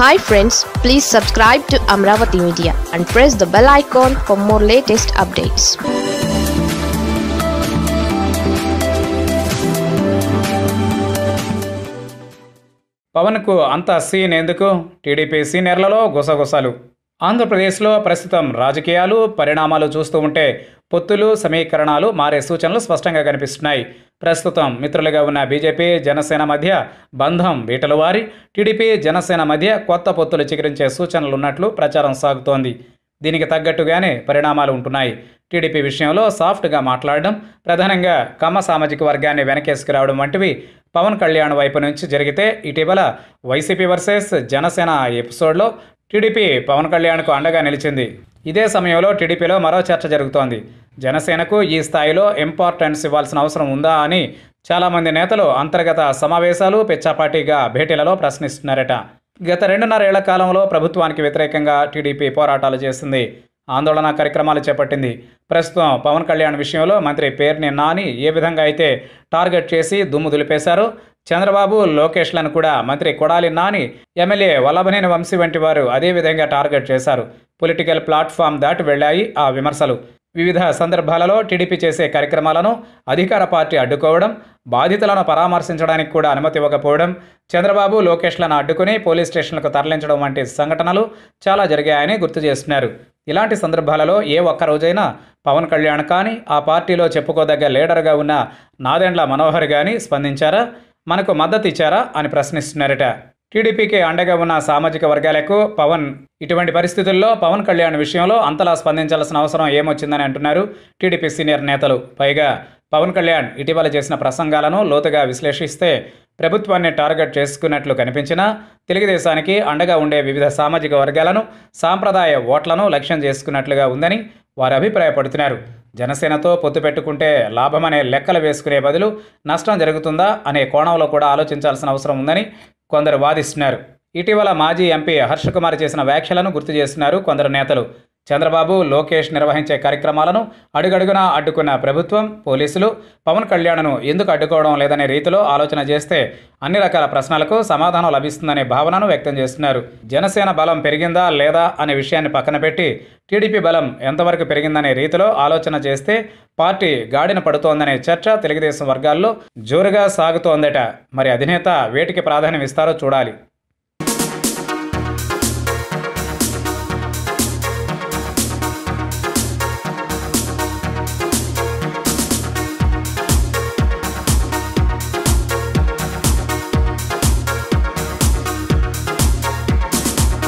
hi friends please subscribe to Amaravati media and press the bell icon for more latest updates పవన్కు అంత scene ఎందుకు TDP సీనియర్లలో గుసగుసలు ఆంధ్రప్రదేశ్లో ప్రస్తుతం రాజకీయాలు పరిణామాలు చూస్తూ ఉంటే పొత్తులు సమీకరణాలు మారే సూచనలు స్పష్టంగా కనిపిస్తున్నాయి ప్రస్తుతం మిత్రులుగా ఉన్న బీజేపీ జనసేన మధ్య బంధం వారి టీడీపీ జనసేన మధ్య కొత్త పొత్తులు చికరించే సూచనలు ఉన్నట్లు ప్రచారం సాగుతోంది దీనికి తగ్గట్టుగానే పరిణామాలు ఉంటున్నాయి టీడీపీ విషయంలో సాఫ్ట్గా మాట్లాడడం ప్రధానంగా కమ్మ సామాజిక వర్గాన్ని వెనకేసుకురావడం వంటివి పవన్ కళ్యాణ్ వైపు నుంచి జరిగితే ఇటీవల వైసీపీ వర్సెస్ జనసేన ఎపిసోడ్లో టీడీపీ పవన్ కళ్యాణ్కు అండగా నిలిచింది ఇదే సమయంలో టీడీపీలో మరో చర్చ జరుగుతోంది జనసేనకు ఈ స్థాయిలో ఇంపార్టెన్స్ ఇవ్వాల్సిన అవసరం ఉందా అని చాలామంది నేతలు అంతర్గత సమావేశాలు పిచ్చాపాటిగా భేటీలలో ప్రశ్నిస్తున్నారట గత రెండున్నరేళ్ల కాలంలో ప్రభుత్వానికి వ్యతిరేకంగా టీడీపీ పోరాటాలు చేసింది ఆందోళన కార్యక్రమాలు చేపట్టింది ప్రస్తుతం పవన్ కళ్యాణ్ విషయంలో మంత్రి పేర్ని నాని ఏ విధంగా అయితే టార్గెట్ చేసి దుమ్ము దులిపేశారో చంద్రబాబు లోకేష్లను కూడా మంత్రి కొడాలి నాని ఎమ్మెల్యే వల్లభనేని వంశీ వంటి వారు అదేవిధంగా టార్గెట్ చేశారు పొలిటికల్ ప్లాట్ఫామ్ దాటి వెళ్లాయి ఆ విమర్శలు వివిధ సందర్భాలలో టీడీపీ చేసే కార్యక్రమాలను అధికార పార్టీ అడ్డుకోవడం బాధితులను పరామర్శించడానికి కూడా అనుమతి ఇవ్వకపోవడం చంద్రబాబు లోకేష్లను అడ్డుకుని పోలీస్ స్టేషన్లకు తరలించడం వంటి సంఘటనలు చాలా జరిగాయని గుర్తు చేస్తున్నారు ఇలాంటి సందర్భాలలో ఏ ఒక్క రోజైనా పవన్ కళ్యాణ్ కానీ ఆ పార్టీలో చెప్పుకోదగ్గ లీడర్గా ఉన్న నాదెండ్ల మనోహర్ కానీ స్పందించారా మనకు మద్దతు ఇచ్చారా అని ప్రశ్నిస్తున్నారట టీడీపీకి అండగా ఉన్న సామాజిక వర్గాలకు పవన్ ఇటువంటి పరిస్థితుల్లో పవన్ కళ్యాణ్ విషయంలో అంతలా స్పందించాల్సిన అవసరం ఏమొచ్చిందని అంటున్నారు టీడీపీ సీనియర్ నేతలు పైగా పవన్ కళ్యాణ్ ఇటీవల చేసిన ప్రసంగాలను లోతుగా విశ్లేషిస్తే ప్రభుత్వాన్ని టార్గెట్ చేసుకున్నట్లు కనిపించినా తెలుగుదేశానికి అండగా ఉండే వివిధ సామాజిక వర్గాలను సాంప్రదాయ ఓట్లను లక్ష్యం చేసుకున్నట్లుగా ఉందని వారు అభిప్రాయపడుతున్నారు జనసేనతో పొత్తు పెట్టుకుంటే లాభమనే లెక్కలు వేసుకునే బదులు నష్టం జరుగుతుందా అనే కోణంలో కూడా ఆలోచించాల్సిన అవసరం ఉందని కొందరు వాదిస్తున్నారు ఇటీవల మాజీ ఎంపీ హర్షకుమార్ చేసిన వ్యాఖ్యలను గుర్తు చేస్తున్నారు కొందరు నేతలు చంద్రబాబు లోకేష్ నిర్వహించే కార్యక్రమాలను అడుగడుగునా అడ్డుకున్న ప్రభుత్వం పోలీసులు పవన్ కళ్యాణ్ను ఎందుకు అడ్డుకోవడం లేదనే రీతిలో ఆలోచన చేస్తే అన్ని రకాల ప్రశ్నలకు సమాధానం లభిస్తుందనే భావనను వ్యక్తం చేస్తున్నారు జనసేన బలం పెరిగిందా లేదా అనే విషయాన్ని పక్కన పెట్టి టీడీపీ బలం ఎంతవరకు పెరిగిందనే రీతిలో ఆలోచన చేస్తే పార్టీ గాడిన పడుతోందనే చర్చ తెలుగుదేశం వర్గాల్లో జోరుగా సాగుతోందట మరి అధినేత వేటికి ప్రాధాన్యం ఇస్తారో చూడాలి